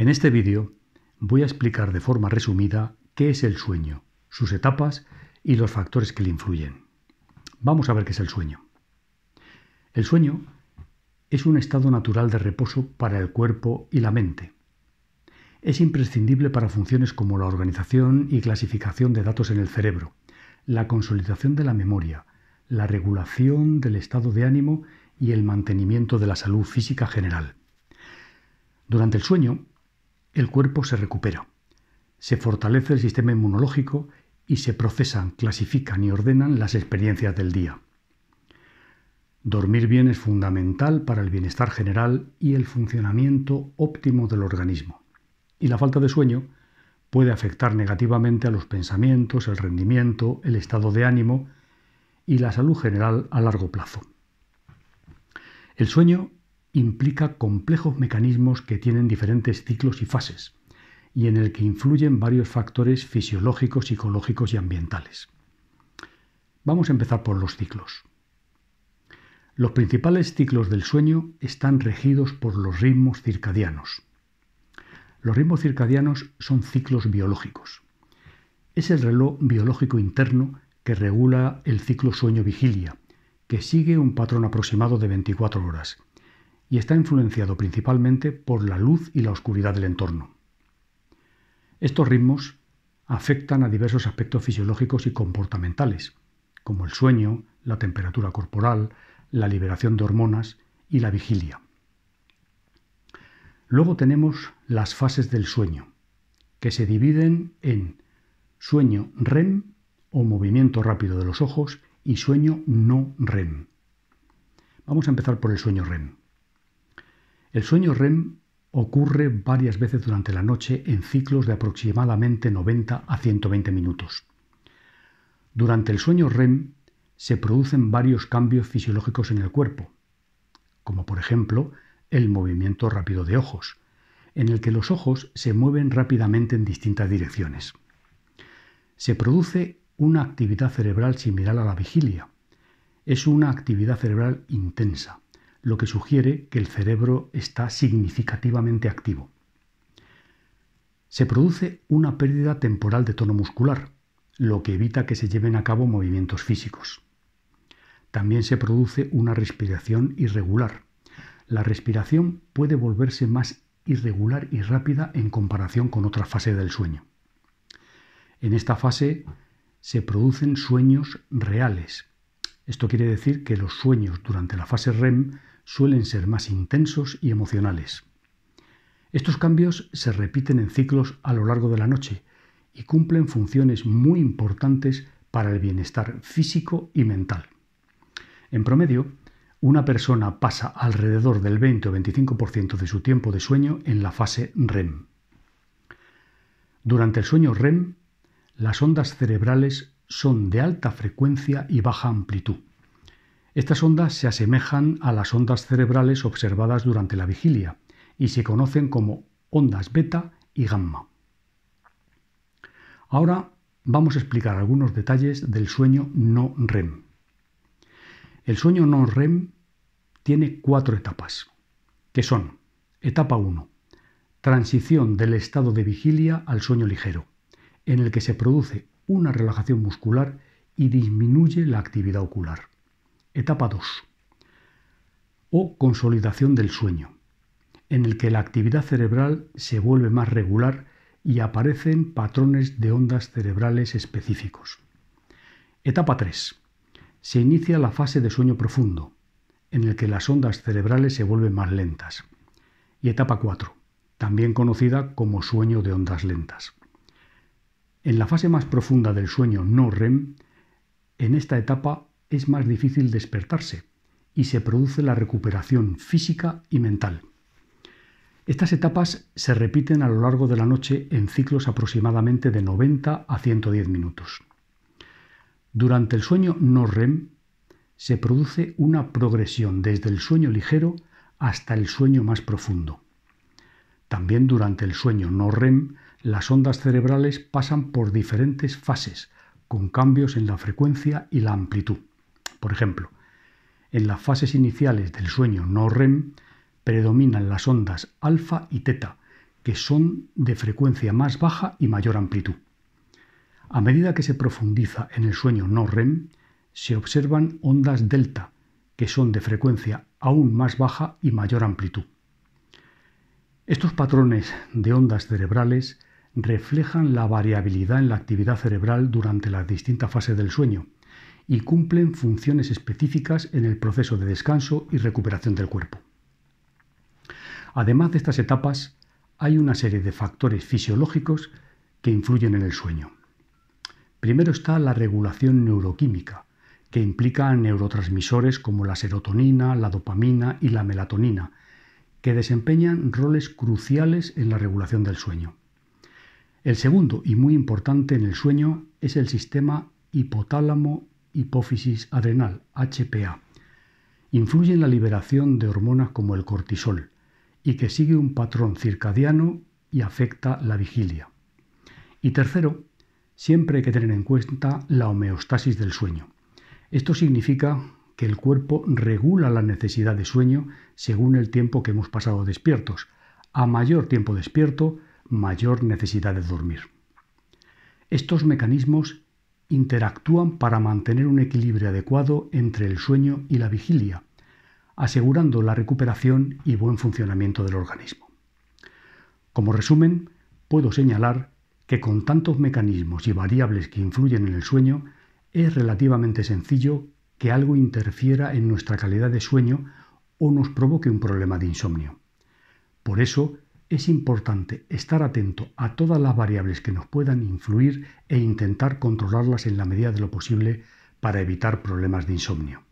En este vídeo voy a explicar de forma resumida qué es el sueño, sus etapas y los factores que le influyen. Vamos a ver qué es el sueño. El sueño es un estado natural de reposo para el cuerpo y la mente. Es imprescindible para funciones como la organización y clasificación de datos en el cerebro, la consolidación de la memoria, la regulación del estado de ánimo y el mantenimiento de la salud física general. Durante el sueño, el cuerpo se recupera. Se fortalece el sistema inmunológico y se procesan, clasifican y ordenan las experiencias del día. Dormir bien es fundamental para el bienestar general y el funcionamiento óptimo del organismo. Y la falta de sueño puede afectar negativamente a los pensamientos, el rendimiento, el estado de ánimo y la salud general a largo plazo. El sueño implica complejos mecanismos que tienen diferentes ciclos y fases, y en el que influyen varios factores fisiológicos, psicológicos y ambientales. Vamos a empezar por los ciclos. Los principales ciclos del sueño están regidos por los ritmos circadianos. Los ritmos circadianos son ciclos biológicos. Es el reloj biológico interno que regula el ciclo sueño-vigilia, que sigue un patrón aproximado de 24 horas, y está influenciado principalmente por la luz y la oscuridad del entorno. Estos ritmos afectan a diversos aspectos fisiológicos y comportamentales, como el sueño, la temperatura corporal, la liberación de hormonas y la vigilia. Luego tenemos las fases del sueño, que se dividen en sueño REM o movimiento rápido de los ojos y sueño no REM. Vamos a empezar por el sueño REM. El sueño REM ocurre varias veces durante la noche en ciclos de aproximadamente 90 a 120 minutos. Durante el sueño REM se producen varios cambios fisiológicos en el cuerpo, como por ejemplo el movimiento rápido de ojos, en el que los ojos se mueven rápidamente en distintas direcciones. Se produce una actividad cerebral similar a la vigilia. Es una actividad cerebral intensa lo que sugiere que el cerebro está significativamente activo. Se produce una pérdida temporal de tono muscular, lo que evita que se lleven a cabo movimientos físicos. También se produce una respiración irregular. La respiración puede volverse más irregular y rápida en comparación con otra fase del sueño. En esta fase se producen sueños reales. Esto quiere decir que los sueños durante la fase REM suelen ser más intensos y emocionales. Estos cambios se repiten en ciclos a lo largo de la noche y cumplen funciones muy importantes para el bienestar físico y mental. En promedio, una persona pasa alrededor del 20 o 25% de su tiempo de sueño en la fase REM. Durante el sueño REM, las ondas cerebrales son de alta frecuencia y baja amplitud. Estas ondas se asemejan a las ondas cerebrales observadas durante la vigilia y se conocen como ondas beta y gamma. Ahora vamos a explicar algunos detalles del sueño no REM. El sueño no REM tiene cuatro etapas, que son etapa 1, transición del estado de vigilia al sueño ligero, en el que se produce una relajación muscular y disminuye la actividad ocular. Etapa 2. O consolidación del sueño, en el que la actividad cerebral se vuelve más regular y aparecen patrones de ondas cerebrales específicos. Etapa 3. Se inicia la fase de sueño profundo, en el que las ondas cerebrales se vuelven más lentas. Y etapa 4, también conocida como sueño de ondas lentas. En la fase más profunda del sueño no REM, en esta etapa es más difícil despertarse y se produce la recuperación física y mental. Estas etapas se repiten a lo largo de la noche en ciclos aproximadamente de 90 a 110 minutos. Durante el sueño no REM se produce una progresión desde el sueño ligero hasta el sueño más profundo. También durante el sueño no REM, las ondas cerebrales pasan por diferentes fases, con cambios en la frecuencia y la amplitud. Por ejemplo, en las fases iniciales del sueño no REM predominan las ondas alfa y teta, que son de frecuencia más baja y mayor amplitud. A medida que se profundiza en el sueño no REM, se observan ondas delta, que son de frecuencia aún más baja y mayor amplitud. Estos patrones de ondas cerebrales reflejan la variabilidad en la actividad cerebral durante las distintas fases del sueño, y cumplen funciones específicas en el proceso de descanso y recuperación del cuerpo. Además de estas etapas, hay una serie de factores fisiológicos que influyen en el sueño. Primero está la regulación neuroquímica, que implica neurotransmisores como la serotonina, la dopamina y la melatonina, que desempeñan roles cruciales en la regulación del sueño. El segundo y muy importante en el sueño es el sistema hipotálamo hipófisis adrenal, HPA, influye en la liberación de hormonas como el cortisol y que sigue un patrón circadiano y afecta la vigilia. Y tercero, siempre hay que tener en cuenta la homeostasis del sueño. Esto significa que el cuerpo regula la necesidad de sueño según el tiempo que hemos pasado despiertos. A mayor tiempo despierto, mayor necesidad de dormir. Estos mecanismos interactúan para mantener un equilibrio adecuado entre el sueño y la vigilia, asegurando la recuperación y buen funcionamiento del organismo. Como resumen, puedo señalar que con tantos mecanismos y variables que influyen en el sueño, es relativamente sencillo que algo interfiera en nuestra calidad de sueño o nos provoque un problema de insomnio. Por eso, es importante estar atento a todas las variables que nos puedan influir e intentar controlarlas en la medida de lo posible para evitar problemas de insomnio.